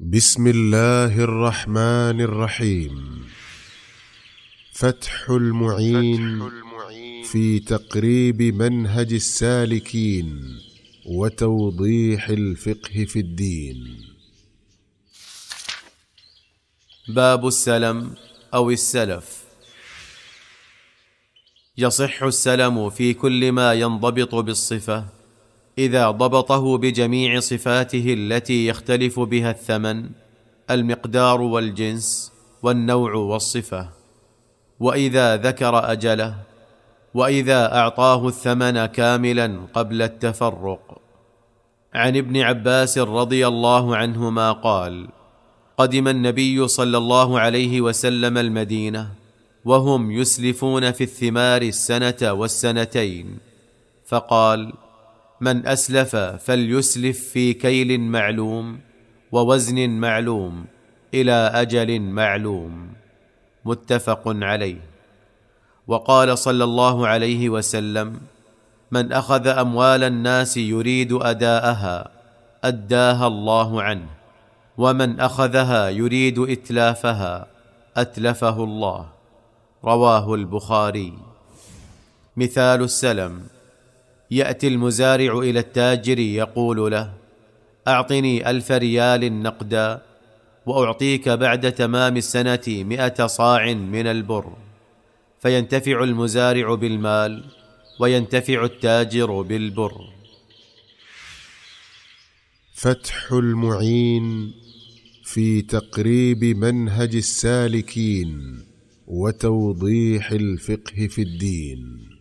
بسم الله الرحمن الرحيم فتح المعين, في تقريب منهج السالكين وتوضيح الفقه في الدين باب السلم او السلف يصح السلم في كل ما ينضبط بالصفه اذا ضبطه بجميع صفاته التي يختلف بها الثمن المقدار والجنس والنوع والصفه واذا ذكر اجله واذا اعطاه الثمن كاملا قبل التفرق عن ابن عباس رضي الله عنهما قال قدم النبي صلى الله عليه وسلم المدينه وهم يسلفون في الثمار السنه والسنتين فقال من اسلف فليسلف في كيل معلوم ووزن معلوم الى اجل معلوم متفق عليه وقال صلى الله عليه وسلم من اخذ اموال الناس يريد اداءها اداها الله عنه ومن اخذها يريد اتلافها اتلفه الله رواه البخاري مثال السلم ياتي المزارع الى التاجر يقول له اعطني الف ريال نقدا واعطيك بعد تمام السنه مائه صاع من البر فينتفع المزارع بالمال وينتفع التاجر بالبر فتح المعين في تقريب منهج السالكين وتوضيح الفقه في الدين